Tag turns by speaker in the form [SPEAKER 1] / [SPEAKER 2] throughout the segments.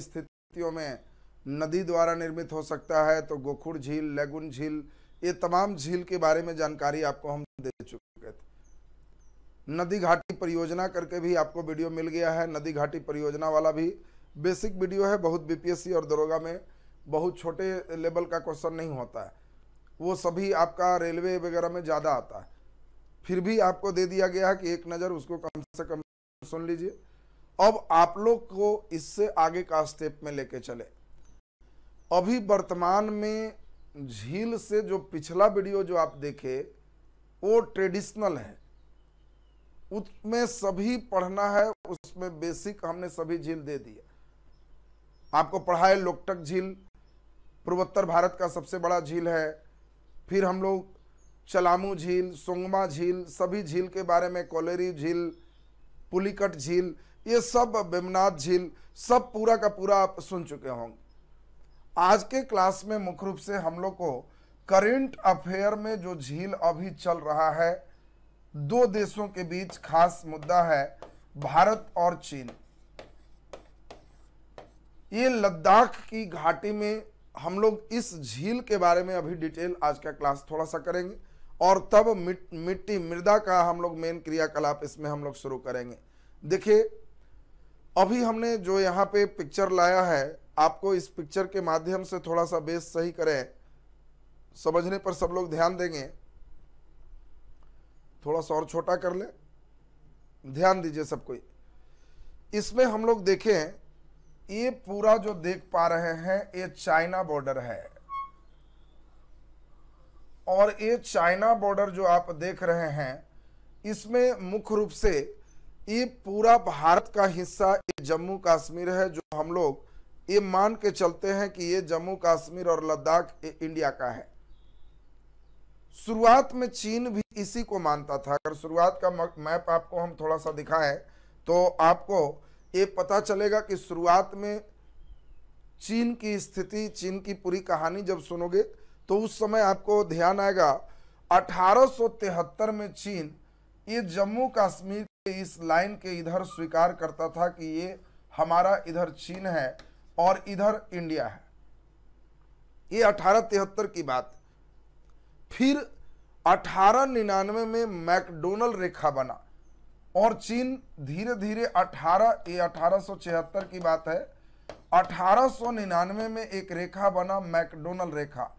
[SPEAKER 1] स्थितियों में नदी द्वारा निर्मित हो सकता है तो गोखुड़ झील लेगुन झील ये तमाम झील के बारे में जानकारी आपको हम दे चुके थे नदी घाटी परियोजना करके भी आपको वीडियो मिल गया है नदी घाटी परियोजना वाला भी बेसिक वीडियो है बहुत बीपीएससी और दरोगा में बहुत छोटे लेवल का क्वेश्चन नहीं होता है वो सभी आपका रेलवे वगैरह में ज़्यादा आता है फिर भी आपको दे दिया गया है कि एक नज़र उसको कम से कम सुन लीजिए अब आप लोग को इससे आगे का स्टेप में लेके चले अभी वर्तमान में झील से जो पिछला वीडियो जो आप देखे वो ट्रेडिशनल है उसमें सभी पढ़ना है उसमें बेसिक हमने सभी झील दे दिया आपको पढ़ाए लोकटक झील पूर्वोत्तर भारत का सबसे बड़ा झील है फिर हम लोग चलामू झील सोंगमा झील सभी झील के बारे में कोलेरी झील पुलिकट झील ये सब बिमनाथ झील सब पूरा का पूरा आप सुन चुके होंगे आज के क्लास में मुख्य रूप से हम लोग को करेंट अफेयर में जो झील अभी चल रहा है दो देशों के बीच खास मुद्दा है भारत और चीन ये लद्दाख की घाटी में हम लोग इस झील के बारे में अभी डिटेल आज का क्लास थोड़ा सा करेंगे और तब मिट्टी मृदा का हम लोग मेन क्रियाकलाप इसमें हम लोग शुरू करेंगे देखिए अभी हमने जो यहाँ पे पिक्चर लाया है आपको इस पिक्चर के माध्यम से थोड़ा सा बेस सही करें समझने पर सब लोग ध्यान देंगे थोड़ा सा और छोटा कर ले ध्यान दीजिए सब कोई इसमें हम लोग देखें ये पूरा जो देख पा रहे हैं ये चाइना बॉर्डर है और ये चाइना बॉर्डर जो आप देख रहे हैं इसमें मुख्य रूप से ये पूरा भारत का हिस्सा जम्मू कश्मीर है जो हम लोग ये मान के चलते हैं कि ये जम्मू कश्मीर और लद्दाख इंडिया का है शुरुआत में चीन भी इसी को मानता था अगर शुरुआत का मैप आपको हम थोड़ा सा दिखाएं तो आपको ये पता चलेगा कि शुरुआत में चीन की स्थिति चीन की पूरी कहानी जब सुनोगे तो उस समय आपको ध्यान आएगा 1873 में चीन ये जम्मू कश्मीर इस लाइन के इधर स्वीकार करता था कि ये हमारा इधर चीन है और इधर इंडिया है ये अठारह की बात फिर अठारह निन्यानवे में मैकडोनल रेखा बना और चीन धीरे धीरे 18 ये अठारह की बात है अठारह में एक रेखा बना मैकडोनल रेखा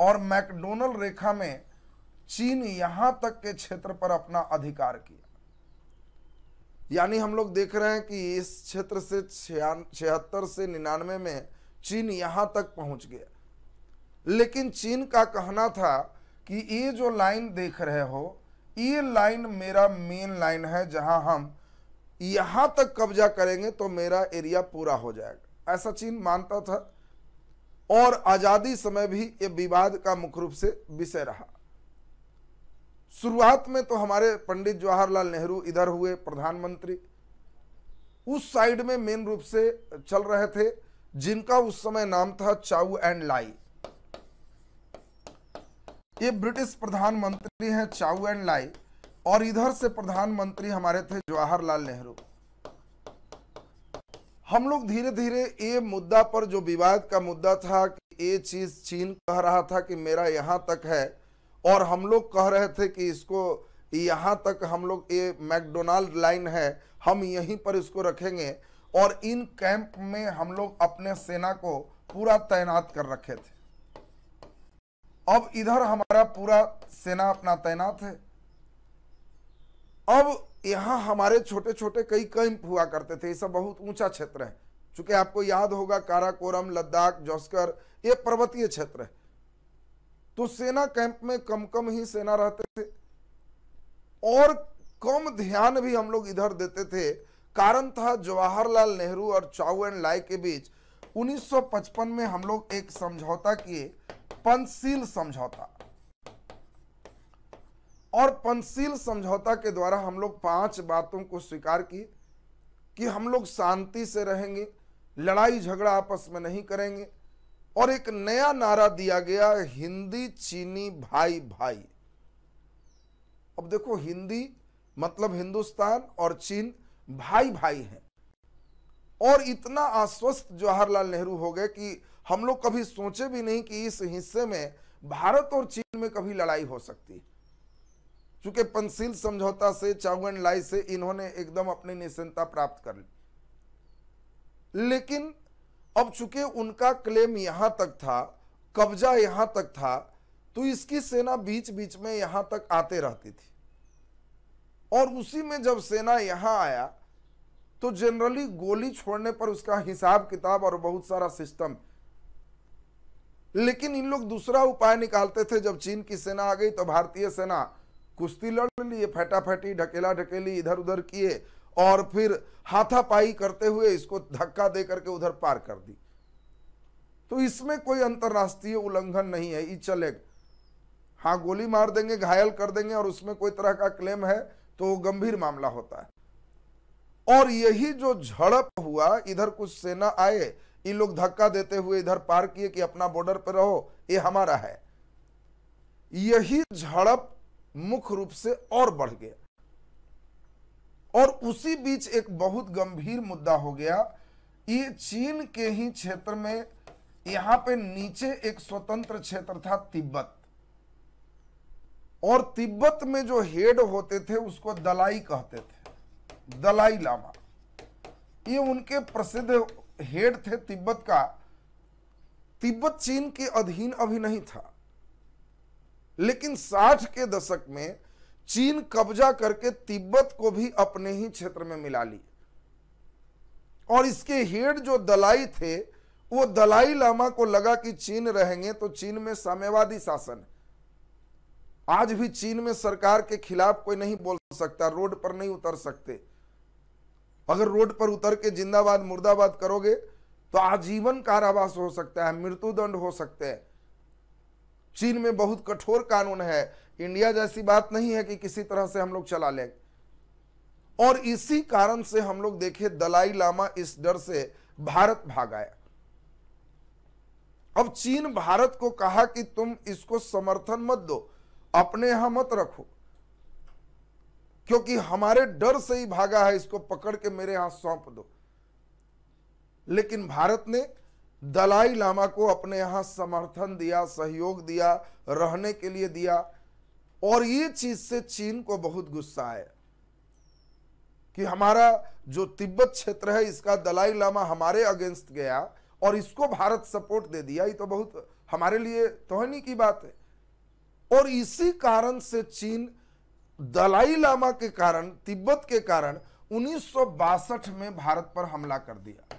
[SPEAKER 1] और मैकडोनल रेखा में चीन यहां तक के क्षेत्र पर अपना अधिकार किया यानी हम लोग देख रहे हैं कि इस क्षेत्र से छिहत्तर से निन्यानवे में चीन यहाँ तक पहुंच गया लेकिन चीन का कहना था कि ये जो लाइन देख रहे हो ये लाइन मेरा मेन लाइन है जहाँ हम यहाँ तक कब्जा करेंगे तो मेरा एरिया पूरा हो जाएगा ऐसा चीन मानता था और आज़ादी समय भी ये विवाद का मुख्य रूप से विषय रहा शुरुआत में तो हमारे पंडित जवाहरलाल नेहरू इधर हुए प्रधानमंत्री उस साइड में मेन रूप से चल रहे थे जिनका उस समय नाम था चाऊ एंड लाई ये ब्रिटिश प्रधानमंत्री हैं चाऊ एंड लाई और इधर से प्रधानमंत्री हमारे थे जवाहरलाल नेहरू हम लोग धीरे धीरे ये मुद्दा पर जो विवाद का मुद्दा था कि ये चीज चीन कह रहा था कि मेरा यहां तक है और हम लोग कह रहे थे कि इसको यहाँ तक हम लोग ये मैकडोनाल्ड लाइन है हम यहीं पर इसको रखेंगे और इन कैंप में हम लोग अपने सेना को पूरा तैनात कर रखे थे अब इधर हमारा पूरा सेना अपना तैनात है अब यहां हमारे छोटे छोटे कई कैंप हुआ करते थे ये सब बहुत ऊंचा क्षेत्र है चूंकि आपको याद होगा काराकोरम लद्दाख जोस्कर ये पर्वतीय क्षेत्र है तो सेना कैंप में कम कम ही सेना रहते थे और कम ध्यान भी हम लोग इधर देते थे कारण था जवाहरलाल नेहरू और चाऊ एंड लाई के बीच 1955 में हम लोग एक समझौता किए पंचशील समझौता और पंचशील समझौता के द्वारा हम लोग पांच बातों को स्वीकार किए कि हम लोग शांति से रहेंगे लड़ाई झगड़ा आपस में नहीं करेंगे और एक नया नारा दिया गया हिंदी चीनी भाई भाई अब देखो हिंदी मतलब हिंदुस्तान और चीन भाई भाई हैं और इतना आश्वस्त जवाहरलाल नेहरू हो गए कि हम लोग कभी सोचे भी नहीं कि इस हिस्से में भारत और चीन में कभी लड़ाई हो सकती चूंकि पंसिल समझौता से चाउन लाई से इन्होंने एकदम अपनी निश्चिंता प्राप्त कर ली लेकिन अब चूंकि उनका क्लेम यहां तक था कब्जा यहां तक था तो इसकी सेना बीच बीच में यहां तक आते रहती थी और उसी में जब सेना यहां आया तो जनरली गोली छोड़ने पर उसका हिसाब किताब और बहुत सारा सिस्टम लेकिन इन लोग दूसरा उपाय निकालते थे जब चीन की सेना आ गई तो भारतीय सेना कुश्ती लड़ ली फटाफटी ढकेला ढकेली इधर उधर किए और फिर हाथापाई करते हुए इसको धक्का दे करके उधर पार कर दी तो इसमें कोई अंतर्राष्ट्रीय उल्लंघन नहीं है ये चलेगा हाँ गोली मार देंगे घायल कर देंगे और उसमें कोई तरह का क्लेम है तो गंभीर मामला होता है और यही जो झड़प हुआ इधर कुछ सेना आए ये लोग धक्का देते हुए इधर पार किए कि अपना बॉर्डर पर रहो ये हमारा है यही झड़प मुख्य रूप से और बढ़ गया और उसी बीच एक बहुत गंभीर मुद्दा हो गया ये चीन के ही क्षेत्र में यहां पे नीचे एक स्वतंत्र क्षेत्र था तिब्बत और तिब्बत में जो हेड होते थे उसको दलाई कहते थे दलाई लामा ये उनके प्रसिद्ध हेड थे तिब्बत का तिब्बत चीन के अधीन अभी नहीं था लेकिन साठ के दशक में चीन कब्जा करके तिब्बत को भी अपने ही क्षेत्र में मिला लिए और इसके हेड जो दलाई थे वो दलाई लामा को लगा कि चीन रहेंगे तो चीन में साम्यवादी शासन आज भी चीन में सरकार के खिलाफ कोई नहीं बोल सकता रोड पर नहीं उतर सकते अगर रोड पर उतर के जिंदाबाद मुर्दाबाद करोगे तो आजीवन कारावास हो सकता है मृत्युदंड हो सकते हैं चीन में बहुत कठोर कानून है इंडिया जैसी बात नहीं है कि किसी तरह से हम लोग चला लें और इसी कारण से हम लोग देखे दलाई लामा इस डर से भारत भाग आया अब चीन भारत को कहा कि तुम इसको समर्थन मत दो अपने यहां मत रखो क्योंकि हमारे डर से ही भागा है इसको पकड़ के मेरे यहां सौंप दो लेकिन भारत ने दलाई लामा को अपने यहाँ समर्थन दिया सहयोग दिया रहने के लिए दिया और ये चीज से चीन को बहुत गुस्सा आया कि हमारा जो तिब्बत क्षेत्र है इसका दलाई लामा हमारे अगेंस्ट गया और इसको भारत सपोर्ट दे दिया ये तो बहुत हमारे लिए तोहनी की बात है और इसी कारण से चीन दलाई लामा के कारण तिब्बत के कारण उन्नीस में भारत पर हमला कर दिया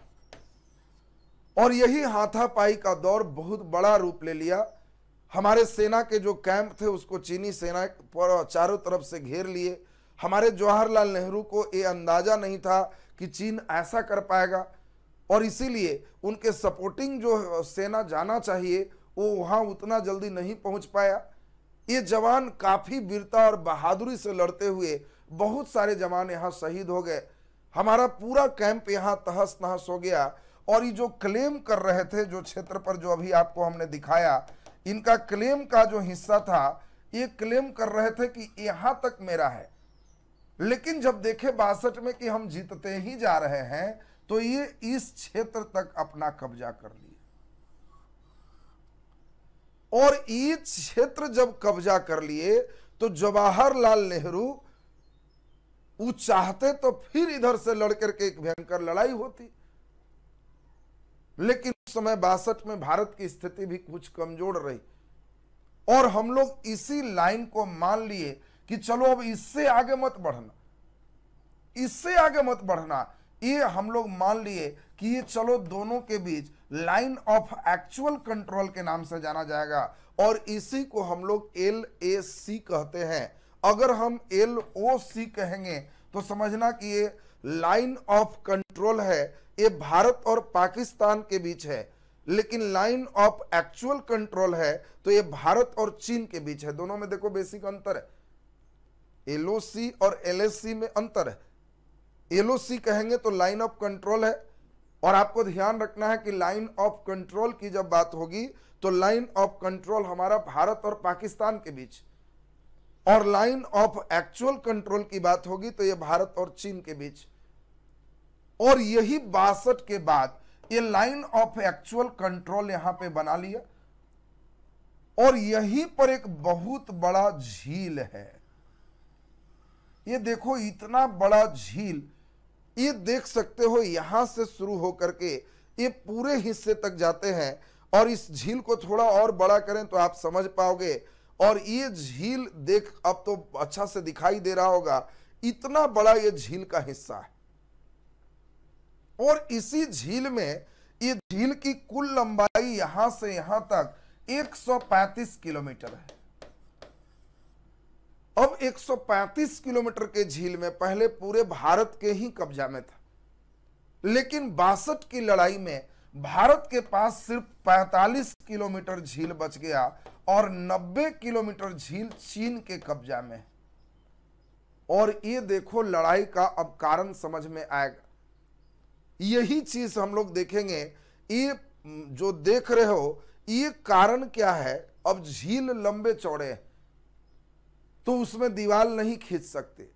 [SPEAKER 1] और यही हाथापाई का दौर बहुत बड़ा रूप ले लिया हमारे सेना के जो कैंप थे उसको चीनी सेना चारों तरफ से घेर लिए हमारे जवाहरलाल नेहरू को ये अंदाज़ा नहीं था कि चीन ऐसा कर पाएगा और इसीलिए उनके सपोर्टिंग जो सेना जाना चाहिए वो वहाँ उतना जल्दी नहीं पहुँच पाया ये जवान काफ़ी वीरता और बहादुरी से लड़ते हुए बहुत सारे जवान यहाँ शहीद हो गए हमारा पूरा कैंप यहाँ तहस नहस हो गया और ये जो क्लेम कर रहे थे जो क्षेत्र पर जो अभी आपको हमने दिखाया इनका क्लेम का जो हिस्सा था ये क्लेम कर रहे थे कि यहां तक मेरा है लेकिन जब देखे बासठ में कि हम जीतते ही जा रहे हैं तो ये इस क्षेत्र तक अपना कब्जा कर लिए और ये क्षेत्र जब कब्जा कर लिए तो जवाहरलाल नेहरू वो चाहते तो फिर इधर से लड़कर के एक भयंकर लड़ाई होती लेकिन उस समय बासठ में भारत की स्थिति भी कुछ कमजोर रही और हम लोग इसी लाइन को मान लिए कि चलो अब इससे आगे मत बढ़ना इससे आगे मत बढ़ना ये हम लोग मान लिए कि ये चलो दोनों के बीच लाइन ऑफ एक्चुअल कंट्रोल के नाम से जाना जाएगा और इसी को हम लोग एल ए सी कहते हैं अगर हम एल ओ सी कहेंगे तो समझना कि ये लाइन ऑफ कंट्रोल है ये भारत और पाकिस्तान के बीच है लेकिन लाइन ऑफ एक्चुअल कंट्रोल है तो ये भारत और चीन के बीच है दोनों में देखो बेसिक अंतर है एलओसी और एलएससी में अंतर है एलओसी कहेंगे तो लाइन ऑफ कंट्रोल है और आपको ध्यान रखना है कि लाइन ऑफ कंट्रोल की जब बात होगी तो लाइन ऑफ कंट्रोल हमारा भारत और पाकिस्तान के बीच और लाइन ऑफ एक्चुअल कंट्रोल की बात होगी तो यह भारत और चीन के बीच और यही बासठ के बाद ये लाइन ऑफ एक्चुअल कंट्रोल यहां पे बना लिया और यहीं पर एक बहुत बड़ा झील है ये देखो इतना बड़ा झील ये देख सकते हो यहां से शुरू होकर के ये पूरे हिस्से तक जाते हैं और इस झील को थोड़ा और बड़ा करें तो आप समझ पाओगे और ये झील देख अब तो अच्छा से दिखाई दे रहा होगा इतना बड़ा ये झील का हिस्सा है और इसी झील में ये झील की कुल लंबाई यहां से यहां तक 135 किलोमीटर है अब 135 किलोमीटर के झील में पहले पूरे भारत के ही कब्जा में था लेकिन बासठ की लड़ाई में भारत के पास सिर्फ 45 किलोमीटर झील बच गया और 90 किलोमीटर झील चीन के कब्जा में है और ये देखो लड़ाई का अब कारण समझ में आएगा यही चीज हम लोग देखेंगे ये जो देख रहे हो ये कारण क्या है अब झील लंबे चौड़े हैं तो उसमें दीवार नहीं खींच सकते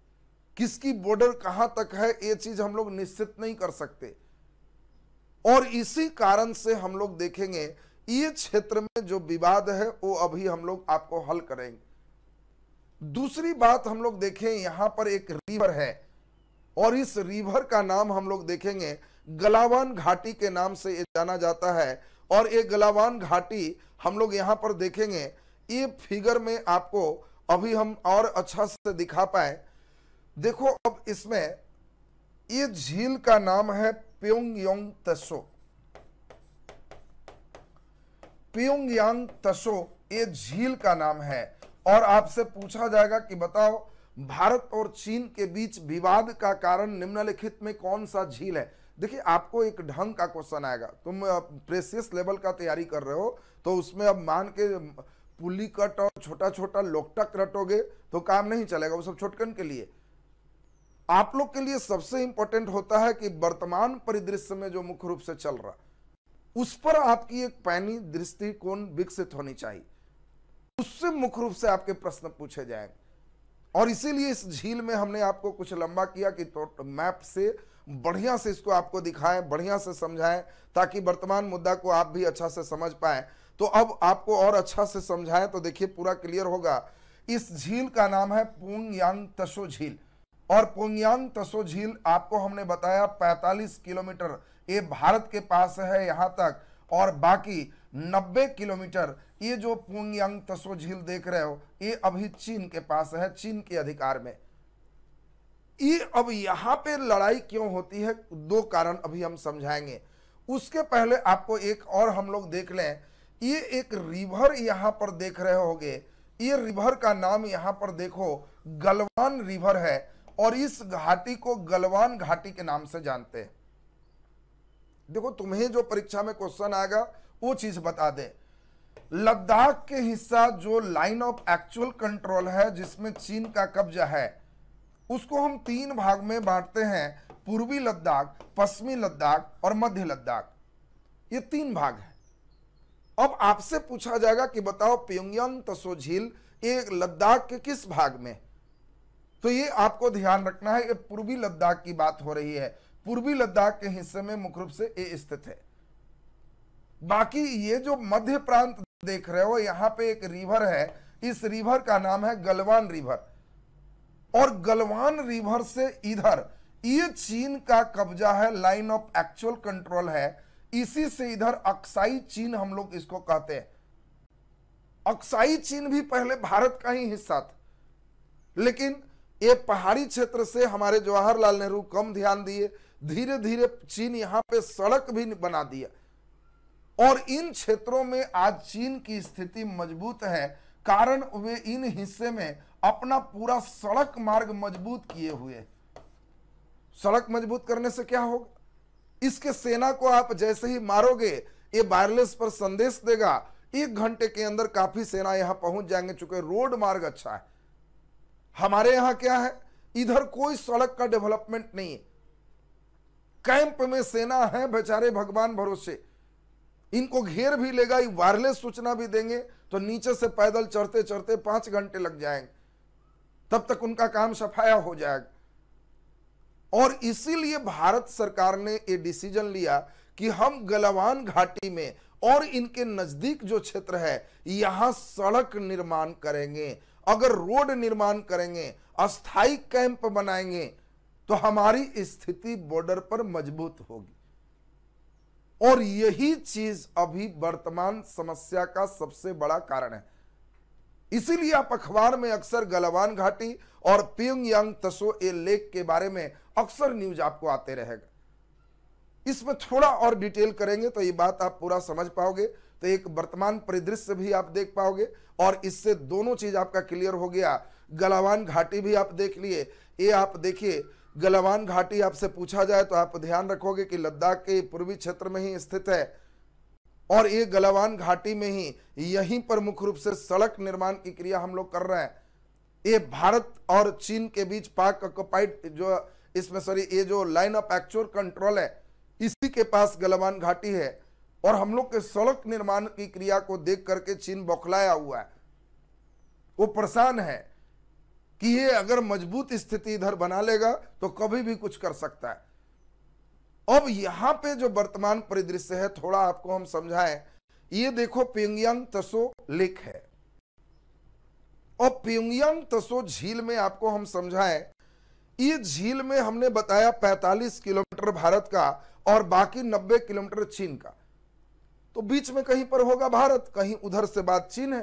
[SPEAKER 1] किसकी बॉर्डर कहां तक है ये चीज हम लोग निश्चित नहीं कर सकते और इसी कारण से हम लोग देखेंगे ये क्षेत्र में जो विवाद है वो अभी हम लोग आपको हल करेंगे दूसरी बात हम लोग देखें यहां पर एक रिवर है और इस रिवर का नाम हम लोग देखेंगे गलावान घाटी के नाम से ये जाना जाता है और ये गलावान घाटी हम लोग यहां पर देखेंगे ये फिगर में आपको अभी हम और अच्छा से दिखा पाए देखो अब इसमें ये झील का नाम है प्योंगयांग तसो प्योंगयांग तसो ये झील का नाम है और आपसे पूछा जाएगा कि बताओ भारत और चीन के बीच विवाद का कारण निम्नलिखित में कौन सा झील है देखिए आपको एक ढंग का क्वेश्चन आएगा तुम प्रेसियस लेवल का तैयारी कर रहे हो तो उसमें अब मान के पुली कट और छोटा छोटा लोकटक रटोगे तो काम नहीं चलेगा वो सब छोटकन के लिए आप लोग के लिए सबसे इंपॉर्टेंट होता है कि वर्तमान परिदृश्य में जो मुख्य रूप से चल रहा उस पर आपकी एक पैनी दृष्टिकोण विकसित होनी चाहिए उससे मुख्य रूप से आपके प्रश्न पूछे जाएंगे और इसीलिए इस झील में हमने आपको कुछ लंबा किया कि तो मैप से बढ़िया से इसको आपको दिखाएं बढ़िया से समझाएं ताकि वर्तमान मुद्दा को आप भी अच्छा से समझ पाए तो अब आपको और अच्छा से समझाएं तो देखिए पूरा क्लियर होगा इस झील का नाम है पूंग यांग तशो झील और पोंगयांग तसो झील आपको हमने बताया 45 किलोमीटर ये भारत के पास है यहाँ तक और बाकी 90 किलोमीटर ये जो पोंगयांग तसो झील देख रहे हो ये अभी चीन के पास है चीन के अधिकार में ये अब यहाँ पे लड़ाई क्यों होती है दो कारण अभी हम समझाएंगे उसके पहले आपको एक और हम लोग देख लें ये एक रिवर यहाँ पर देख रहे होंगे ये रिवर का नाम यहाँ पर देखो गलवान रिवर है और इस घाटी को गलवान घाटी के नाम से जानते हैं देखो तुम्हें जो परीक्षा में क्वेश्चन आएगा वो चीज बता दे लद्दाख के हिस्सा जो लाइन ऑफ एक्चुअल कंट्रोल है जिसमें चीन का कब्जा है उसको हम तीन भाग में बांटते हैं पूर्वी लद्दाख पश्चिमी लद्दाख और मध्य लद्दाख ये तीन भाग है अब आपसे पूछा जाएगा कि बताओ प्योंगयांग तसो झील ये लद्दाख के किस भाग में तो ये आपको ध्यान रखना है ये पूर्वी लद्दाख की बात हो रही है पूर्वी लद्दाख के हिस्से में मुख्य रूप से ये स्थित है बाकी ये जो मध्य प्रांत देख रहे हो यहां पे एक रिवर है इस रिवर का नाम है गलवान रिवर और गलवान रिवर से इधर ये चीन का कब्जा है लाइन ऑफ एक्चुअल कंट्रोल है इसी से इधर अक्साई चीन हम लोग इसको कहते हैं अक्साई चीन भी पहले भारत का ही हिस्सा था लेकिन ये पहाड़ी क्षेत्र से हमारे जवाहरलाल नेहरू कम ध्यान दिए धीरे धीरे चीन यहां पे सड़क भी बना दिया और इन क्षेत्रों में आज चीन की स्थिति मजबूत है कारण वे इन हिस्से में अपना पूरा सड़क मार्ग मजबूत किए हुए सड़क मजबूत करने से क्या होगा इसके सेना को आप जैसे ही मारोगे ये वायरलेस पर संदेश देगा एक घंटे के अंदर काफी सेना यहां पहुंच जाएंगे चूंकि रोड मार्ग अच्छा है हमारे यहां क्या है इधर कोई सड़क का डेवलपमेंट नहीं है कैंप में सेना है बेचारे भगवान भरोसे इनको घेर भी लेगा वायरलेस सूचना भी देंगे तो नीचे से पैदल चढ़ते चढ़ते पांच घंटे लग जाएंगे तब तक उनका काम सफाया हो जाएगा और इसीलिए भारत सरकार ने ये डिसीजन लिया कि हम गलवान घाटी में और इनके नजदीक जो क्षेत्र है यहां सड़क निर्माण करेंगे अगर रोड निर्माण करेंगे अस्थाई कैंप बनाएंगे तो हमारी स्थिति बॉर्डर पर मजबूत होगी और यही चीज अभी वर्तमान समस्या का सबसे बड़ा कारण है इसीलिए आप अखबार में अक्सर गलवान घाटी और पियंग यांग तसो ए लेक के बारे में अक्सर न्यूज आपको आते रहेगा इसमें थोड़ा और डिटेल करेंगे तो ये बात आप पूरा समझ पाओगे तो एक वर्तमान परिदृश्य भी आप देख पाओगे और इससे दोनों चीज आपका क्लियर हो गया गलावान घाटी भी आप देख लिए ये आप देखिए गलावान घाटी आपसे पूछा जाए तो आप ध्यान रखोगे कि लद्दाख के पूर्वी क्षेत्र में ही स्थित है और ये गलावान घाटी में ही यहीं पर मुख्य रूप से सड़क निर्माण की क्रिया हम लोग कर रहे हैं ये भारत और चीन के बीच पाक ऑक्योपाइड जो इसमें सॉरी ये जो लाइन ऑफ एक्चुअल कंट्रोल है इसी के पास गलवान घाटी है और हम लोग के सड़क निर्माण की क्रिया को देख करके चीन बौखलाया हुआ है वो परेशान है कि ये अगर मजबूत स्थिति इधर बना लेगा तो कभी भी कुछ कर सकता है अब यहां पे जो वर्तमान परिदृश्य है थोड़ा आपको हम समझाएं ये देखो प्योंगयांग तसो लेक है और प्योंगयांग तसो झील में आपको हम समझाएं ये झील में हमने बताया 45 किलोमीटर भारत का और बाकी 90 किलोमीटर चीन का तो बीच में कहीं पर होगा भारत कहीं उधर से बात चीन है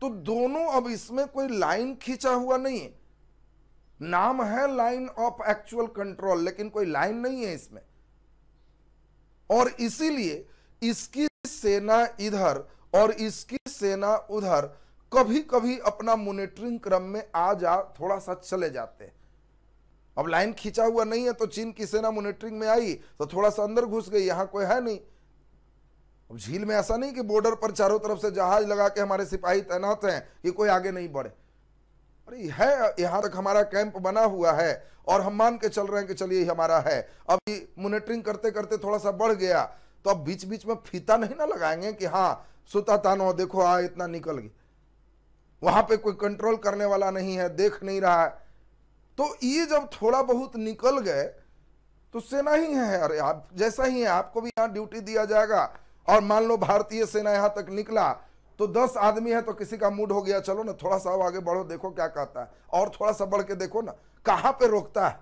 [SPEAKER 1] तो दोनों अब इसमें कोई लाइन खींचा हुआ नहीं है नाम है लाइन ऑफ एक्चुअल कंट्रोल लेकिन कोई लाइन नहीं है इसमें और इसीलिए इसकी सेना इधर और इसकी सेना उधर कभी कभी अपना मोनिटरिंग क्रम में आ जा थोड़ा सा चले जाते हैं अब लाइन खींचा हुआ नहीं है तो चीन की सेना मोनिटरिंग में आई तो थोड़ा सा अंदर घुस गई यहां कोई है नहीं अब झील में ऐसा नहीं कि बॉर्डर पर चारों तरफ से जहाज लगा के हमारे सिपाही तैनात हैं कि कोई आगे नहीं बढ़े अरे है यहाँ तक हमारा कैंप बना हुआ है और हम मान के चल रहे हैं कि चलिए हमारा है अब मोनिटरिंग करते करते थोड़ा सा बढ़ गया तो अब बीच बीच में फीता नहीं ना लगाएंगे कि हाँ सुता तानो देखो आ इतना निकल गया वहां पे कोई कंट्रोल करने वाला नहीं है देख नहीं रहा है तो ये जब थोड़ा बहुत निकल गए तो सेना ही है अरे आप जैसा ही है आपको भी यहाँ ड्यूटी दिया जाएगा और मान लो भारतीय सेना यहां तक निकला तो दस आदमी है तो किसी का मूड हो गया चलो ना थोड़ा सा आगे बढ़ो देखो क्या कहता है और थोड़ा सा बढ़ के देखो ना कहां पे रोकता है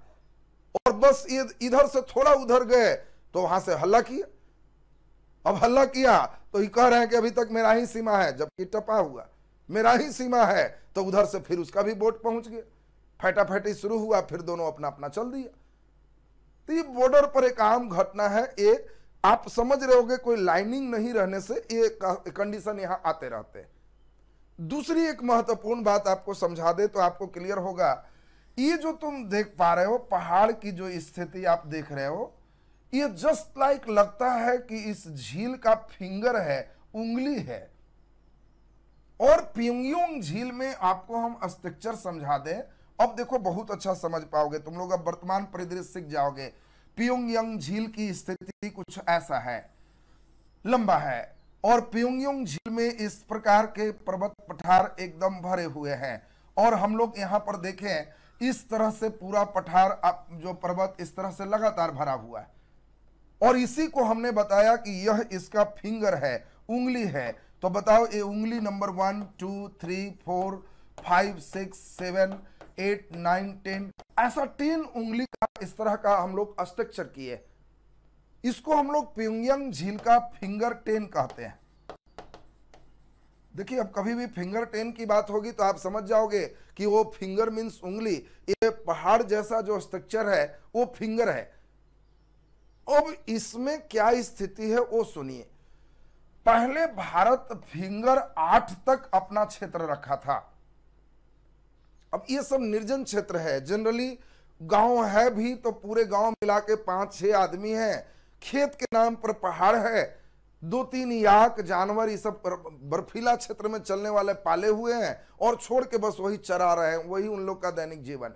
[SPEAKER 1] और बस इधर से थोड़ा उधर गए तो वहां से हल्ला किया अब हल्ला किया तो ये कह रहे हैं कि अभी तक मेरा ही सीमा है जबकि टपा हुआ मेरा ही सीमा है तो उधर से फिर उसका भी बोट पहुंच गया फैटाफैटी शुरू हुआ फिर दोनों अपना अपना चल दिया तो ये बॉर्डर पर एक आम घटना है एक आप समझ रहे होंगे कोई लाइनिंग नहीं रहने से ये कंडीशन यहां आते रहते हैं दूसरी एक महत्वपूर्ण बात आपको समझा दे तो आपको क्लियर होगा ये जो तुम देख पा रहे हो पहाड़ की जो स्थिति आप देख रहे हो ये जस्ट लाइक लगता है कि इस झील का फिंगर है उंगली है और पिंगयोंग झील में आपको हम स्ट्रक्चर समझा दें अब देखो बहुत अच्छा समझ पाओगे तुम लोग अब वर्तमान परिदृश्य सीख जाओगे प्योंगयांग झील की स्थिति कुछ ऐसा है लंबा है और प्योंगयांग झील में इस प्रकार के पर्वत पठार एकदम भरे हुए हैं और हम लोग यहां पर देखें इस तरह से पूरा पठार जो पर्वत इस तरह से लगातार भरा हुआ है और इसी को हमने बताया कि यह इसका फिंगर है उंगली है तो बताओ ये उंगली number one two three four five six seven eight nine ten ऐसा तीन उंगली का इस तरह का हम लोग स्ट्रक्चर किए इसको हम लोग पिंगयंग झील का फिंगर टेन कहते हैं देखिए अब कभी भी फिंगर टेन की बात होगी तो आप समझ जाओगे कि वो फिंगर मीन्स उंगली ये पहाड़ जैसा जो स्ट्रक्चर है वो फिंगर है अब इसमें क्या स्थिति है वो सुनिए पहले भारत फिंगर आठ तक अपना क्षेत्र रखा था अब ये सब निर्जन क्षेत्र है जनरली गांव है भी तो पूरे गांव मिला के पांच छह आदमी हैं खेत के नाम पर पहाड़ है दो तीन याक जानवर ये सब बर्फीला क्षेत्र में चलने वाले पाले हुए हैं और छोड़ के बस वही चरा रहे हैं वही उन लोग का दैनिक जीवन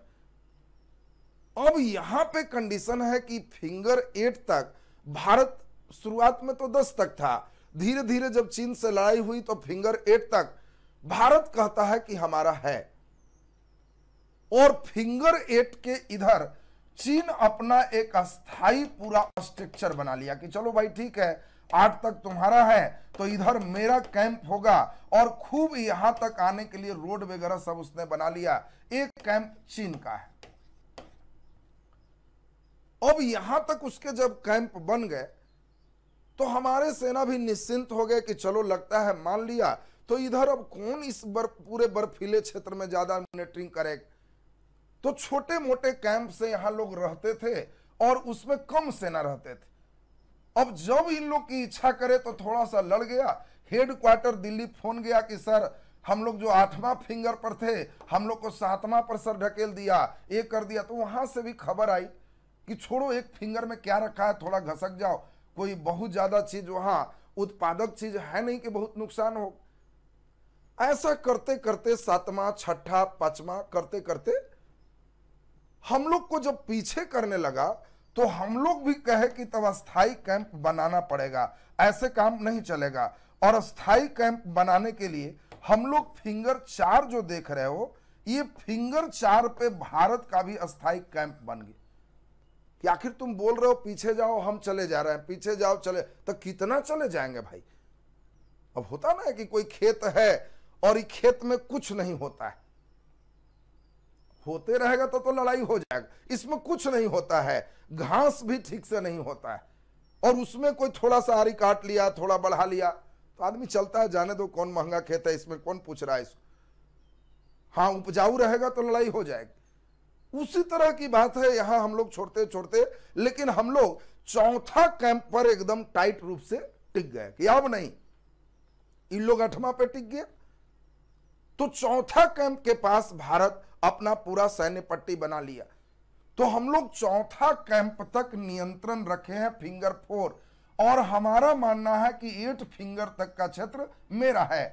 [SPEAKER 1] अब यहां पे कंडीशन है कि फिंगर एट तक भारत शुरुआत में तो दस तक था धीरे धीरे जब चीन से लड़ाई हुई तो फिंगर एट तक भारत कहता है कि हमारा है और फिंगर एट के इधर चीन अपना एक अस्थाई पूरा स्ट्रक्चर बना लिया कि चलो भाई ठीक है आठ तक तुम्हारा है तो इधर मेरा कैंप होगा और खूब यहां तक आने के लिए रोड वगैरह सब उसने बना लिया एक कैंप चीन का है अब यहां तक उसके जब कैंप बन गए तो हमारे सेना भी निश्चिंत हो गए कि चलो लगता है मान लिया तो इधर अब कौन इस बर, पूरे बर्फीले क्षेत्र में ज्यादा मॉनिटरिंग करे तो छोटे मोटे कैंप से यहाँ लोग रहते थे और उसमें कम सेना रहते थे अब जब इन लोग की इच्छा करे तो थोड़ा सा लड़ गया हेडक्वार्टर दिल्ली फोन गया कि सर हम लोग जो आठवां फिंगर पर थे हम लोग को सातवां पर सर ढकेल दिया ये कर दिया तो वहां से भी खबर आई कि छोड़ो एक फिंगर में क्या रखा है थोड़ा घसक जाओ कोई बहुत ज्यादा चीज वहां उत्पादक चीज है नहीं कि बहुत नुकसान हो ऐसा करते करते सातवां छठा पांचवा करते करते हम लोग को जब पीछे करने लगा तो हम लोग भी कहे कि तब अस्थाई कैंप बनाना पड़ेगा ऐसे काम नहीं चलेगा और अस्थाई कैंप बनाने के लिए हम लोग फिंगर चार जो देख रहे हो ये फिंगर चार पे भारत का भी अस्थाई कैंप बन गया कि आखिर तुम बोल रहे हो पीछे जाओ हम चले जा रहे हैं पीछे जाओ चले तो कितना चले जाएंगे भाई अब होता ना है कि कोई खेत है और ये खेत में कुछ नहीं होता है होते रहेगा तो तो लड़ाई हो जाएगा इसमें कुछ नहीं होता है घास भी ठीक से नहीं होता है और उसमें कोई थोड़ा सा आरी काट लिया थोड़ा बढ़ा लिया तो आदमी चलता है जाने दो कौन महंगा खेत है इसमें कौन पूछ रहा है इसको हाँ उपजाऊ रहेगा तो लड़ाई हो जाएगी उसी तरह की बात है यहां हम लोग छोड़ते छोड़ते लेकिन हम लोग चौथा कैंप पर एकदम टाइट रूप से टिक गए कि अब नहीं इन लोग आठवां पे टिक गए तो चौथा कैंप के पास भारत अपना पूरा सैन्य पट्टी बना लिया तो हम लोग चौथा कैंप तक नियंत्रण रखे हैं फिंगर फोर और हमारा मानना है कि एट फिंगर तक का क्षेत्र मेरा है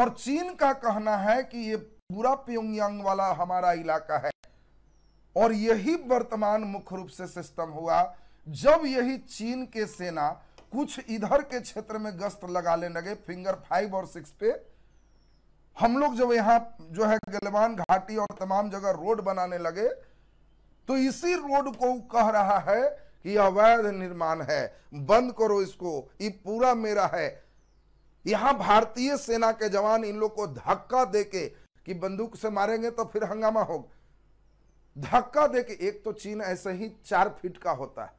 [SPEAKER 1] और चीन का कहना है कि ये पूरा प्योंगयांग वाला हमारा इलाका है और यही वर्तमान मुख्य रूप से सिस्टम हुआ जब यही चीन के सेना कुछ इधर के क्षेत्र में गश्त लगाने लगे फिंगर फाइव और सिक्स पे हम लोग जब यहाँ जो है गलवान घाटी और तमाम जगह रोड बनाने लगे तो इसी रोड को कह रहा है कि अवैध निर्माण है बंद करो इसको ये पूरा मेरा है यहां भारतीय सेना के जवान इन लोग को धक्का देके कि बंदूक से मारेंगे तो फिर हंगामा होगा धक्का देके एक तो चीन ऐसे ही चार फीट का होता है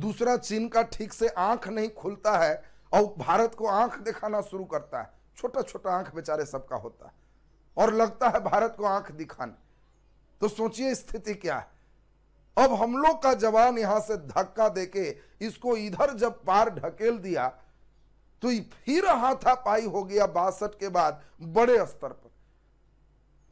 [SPEAKER 1] दूसरा चीन का ठीक से आंख नहीं खुलता है और भारत को आंख दिखाना शुरू करता है छोटा छोटा आंख बेचारे सबका होता है और लगता है भारत को आंख दिखाने तो सोचिए स्थिति क्या है अब हम लोग का जवान यहां से धक्का देके इसको इधर जब पार ढकेल दिया तो फिर हाथापाई हो गया बासठ के बाद बड़े स्तर पर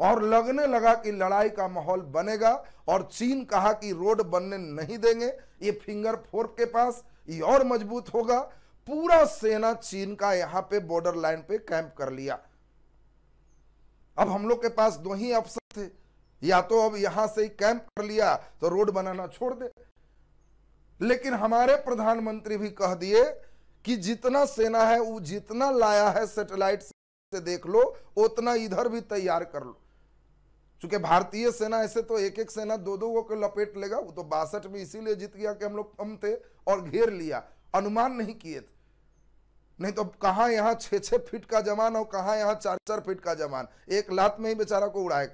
[SPEAKER 1] और लगने लगा कि लड़ाई का माहौल बनेगा और चीन कहा कि रोड बनने नहीं देंगे ये फिंगर फोर्क के पास ये और मजबूत होगा पूरा सेना चीन का यहां पे बॉर्डर लाइन पे कैंप कर लिया अब हम लोग के पास दो ही ऑप्शन थे या तो अब यहां से ही कैंप कर लिया तो रोड बनाना छोड़ दे लेकिन हमारे प्रधानमंत्री भी कह दिए कि जितना सेना है वो जितना लाया है सैटेलाइट से देख लो उतना इधर भी तैयार कर लो चूंकि भारतीय सेना ऐसे तो एक एक सेना दो दो को लपेट लेगा वो तो बासठ में इसीलिए जीत गया कि हम लोग कम थे और घेर लिया अनुमान नहीं किए थे नहीं तो कहाँ यहाँ छः छः फीट का जमान और कहाँ यहाँ चार चार फीट का जमान एक लात में ही बेचारा को उड़ाए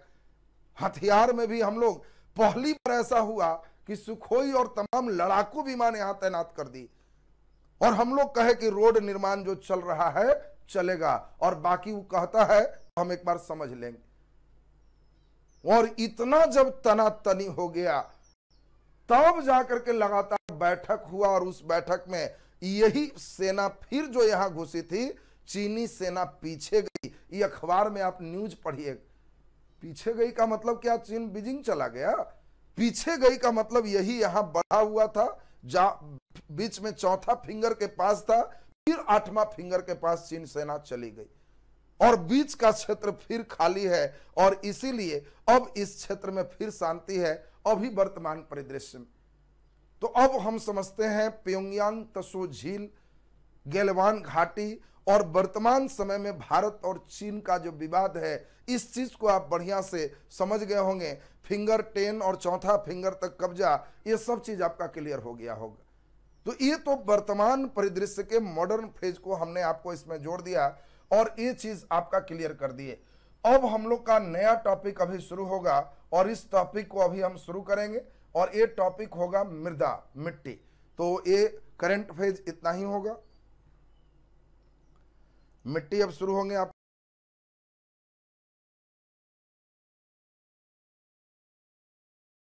[SPEAKER 1] हथियार में भी हम लोग पहली बार ऐसा हुआ कि सुखोई और तमाम लड़ाकू विमान यहाँ तैनात कर दी और हम लोग कहे कि रोड निर्माण जो चल रहा है चलेगा और बाकी वो कहता है तो हम एक बार समझ लेंगे और इतना जब तनातनी हो गया तब जाकर के लगातार बैठक हुआ और उस बैठक में यही सेना फिर जो यहां घुसी थी चीनी सेना पीछे गई ये अखबार में आप न्यूज पढ़िए पीछे गई का मतलब क्या चीन बीजिंग चला गया पीछे गई का मतलब यही यहां बढ़ा हुआ था जा बीच में चौथा फिंगर के पास था फिर आठवां फिंगर के पास चीन सेना चली गई और बीच का क्षेत्र फिर खाली है और इसीलिए अब इस क्षेत्र में फिर शांति है अभी वर्तमान परिदृश्य में तो अब हम समझते हैं प्योंगयांग तसो झील गैलवान घाटी और वर्तमान समय में भारत और चीन का जो विवाद है इस चीज को आप बढ़िया से समझ गए होंगे फिंगर टेन और चौथा फिंगर तक कब्जा ये सब चीज आपका क्लियर हो गया होगा तो ये तो वर्तमान परिदृश्य के मॉडर्न फेज को हमने आपको इसमें जोड़ दिया और ये चीज आपका क्लियर कर दिए अब हम लोग का नया टॉपिक अभी शुरू होगा और इस टॉपिक को अभी हम शुरू करेंगे और ये टॉपिक होगा मृदा मिट्टी तो ये करंट फेज इतना ही होगा मिट्टी अब शुरू होंगे आप